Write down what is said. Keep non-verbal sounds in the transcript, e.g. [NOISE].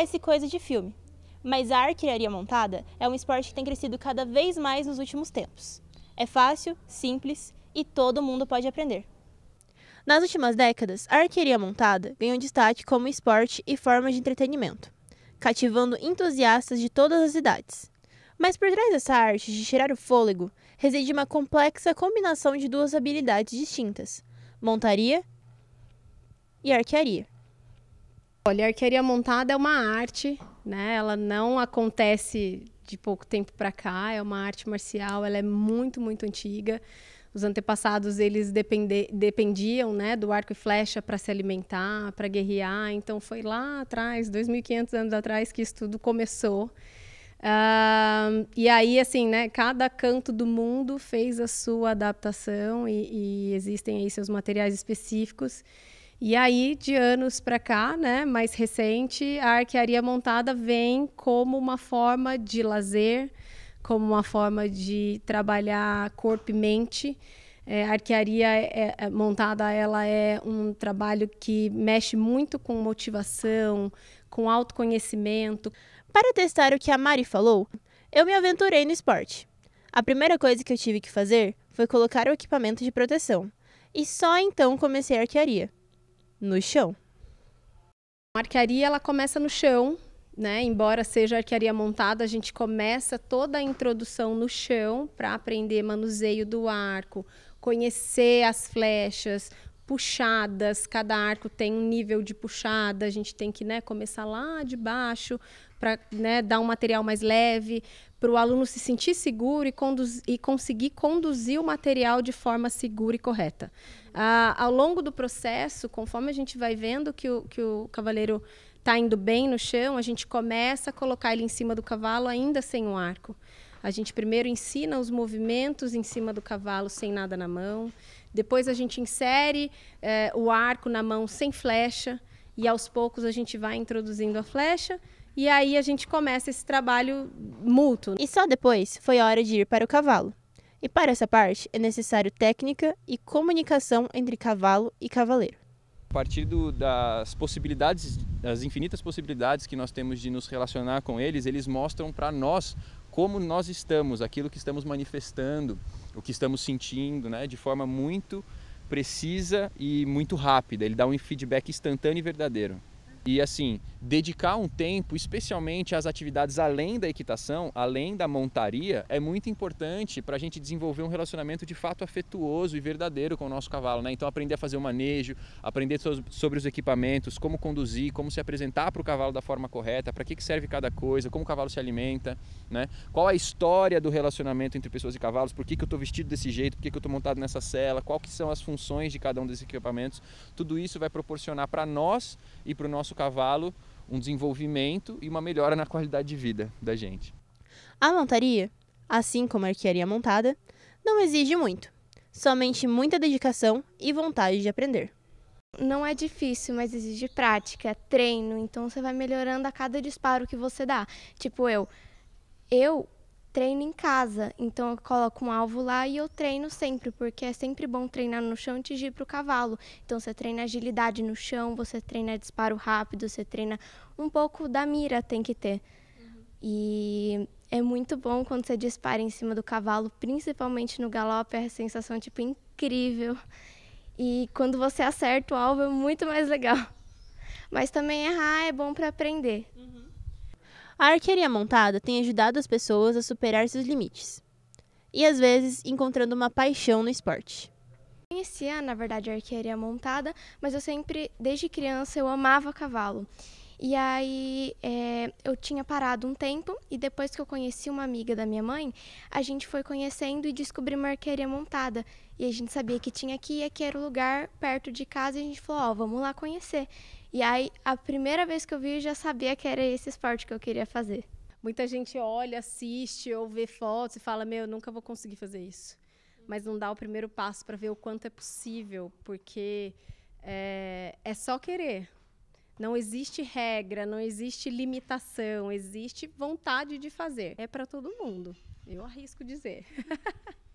parece coisa de filme, mas a arquearia montada é um esporte que tem crescido cada vez mais nos últimos tempos. É fácil, simples e todo mundo pode aprender. Nas últimas décadas, a arquearia montada ganhou destaque como esporte e forma de entretenimento, cativando entusiastas de todas as idades. Mas por trás dessa arte de tirar o fôlego reside uma complexa combinação de duas habilidades distintas: montaria e arquearia. Olha, tipo, a arquearia montada é uma arte, né? Ela não acontece de pouco tempo para cá, é uma arte marcial, ela é muito, muito antiga. Os antepassados, eles depende, dependiam, né, do arco e flecha para se alimentar, para guerrear. Então foi lá atrás, 2500 anos atrás que isso tudo começou. Uh, e aí, assim, né, cada canto do mundo fez a sua adaptação e, e existem aí seus materiais específicos. E aí, de anos para cá, né, mais recente, a arquearia montada vem como uma forma de lazer, como uma forma de trabalhar corpo e mente. É, a arquearia é, é, é, montada ela é um trabalho que mexe muito com motivação, com autoconhecimento. Para testar o que a Mari falou, eu me aventurei no esporte. A primeira coisa que eu tive que fazer foi colocar o equipamento de proteção. E só então comecei a arquearia no chão. A arquearia ela começa no chão, né? Embora seja arquearia montada, a gente começa toda a introdução no chão para aprender manuseio do arco, conhecer as flechas, puxadas, cada arco tem um nível de puxada, a gente tem que né, começar lá de baixo para né, dar um material mais leve, para o aluno se sentir seguro e, e conseguir conduzir o material de forma segura e correta. Uhum. Ah, ao longo do processo, conforme a gente vai vendo que o, que o cavaleiro está indo bem no chão, a gente começa a colocar ele em cima do cavalo ainda sem um arco. A gente primeiro ensina os movimentos em cima do cavalo sem nada na mão. Depois a gente insere eh, o arco na mão sem flecha. E aos poucos a gente vai introduzindo a flecha e aí a gente começa esse trabalho mútuo. E só depois foi a hora de ir para o cavalo. E para essa parte é necessário técnica e comunicação entre cavalo e cavaleiro. A partir do, das possibilidades, das infinitas possibilidades que nós temos de nos relacionar com eles, eles mostram para nós como nós estamos, aquilo que estamos manifestando, o que estamos sentindo, né, de forma muito precisa e muito rápida. Ele dá um feedback instantâneo e verdadeiro. E assim, dedicar um tempo, especialmente às atividades além da equitação, além da montaria, é muito importante para a gente desenvolver um relacionamento de fato afetuoso e verdadeiro com o nosso cavalo. Né? Então, aprender a fazer o manejo, aprender sobre os equipamentos, como conduzir, como se apresentar para o cavalo da forma correta, para que, que serve cada coisa, como o cavalo se alimenta, né? qual a história do relacionamento entre pessoas e cavalos, por que, que eu estou vestido desse jeito, por que, que eu estou montado nessa cela, quais são as funções de cada um desses equipamentos. Tudo isso vai proporcionar para nós e para o nosso cavalo um desenvolvimento e uma melhora na qualidade de vida da gente. A montaria, assim como a arquearia montada, não exige muito, somente muita dedicação e vontade de aprender. Não é difícil, mas exige prática, treino, então você vai melhorando a cada disparo que você dá. Tipo eu, eu treino em casa. Então eu coloco um alvo lá e eu treino sempre, porque é sempre bom treinar no chão antes de ir para o cavalo. Então você treina agilidade no chão, você treina disparo rápido, você treina um pouco da mira, tem que ter. Uhum. E é muito bom quando você dispara em cima do cavalo, principalmente no galope, é a sensação tipo incrível. E quando você acerta o alvo é muito mais legal. Mas também errar é bom para aprender. Uhum. A arqueria montada tem ajudado as pessoas a superar seus limites e às vezes encontrando uma paixão no esporte. Eu conhecia, na verdade, a arqueria montada, mas eu sempre, desde criança, eu amava cavalo. E aí é, eu tinha parado um tempo e depois que eu conheci uma amiga da minha mãe, a gente foi conhecendo e descobri uma arqueria montada. E a gente sabia que tinha aqui e que era o lugar perto de casa e a gente falou, ó, oh, vamos lá conhecer. E aí a primeira vez que eu vi, eu já sabia que era esse esporte que eu queria fazer. Muita gente olha, assiste ou vê fotos e fala, meu, eu nunca vou conseguir fazer isso. Mas não dá o primeiro passo para ver o quanto é possível, porque é, é só querer. Não existe regra, não existe limitação, existe vontade de fazer. É para todo mundo. Eu arrisco dizer. [LAUGHS]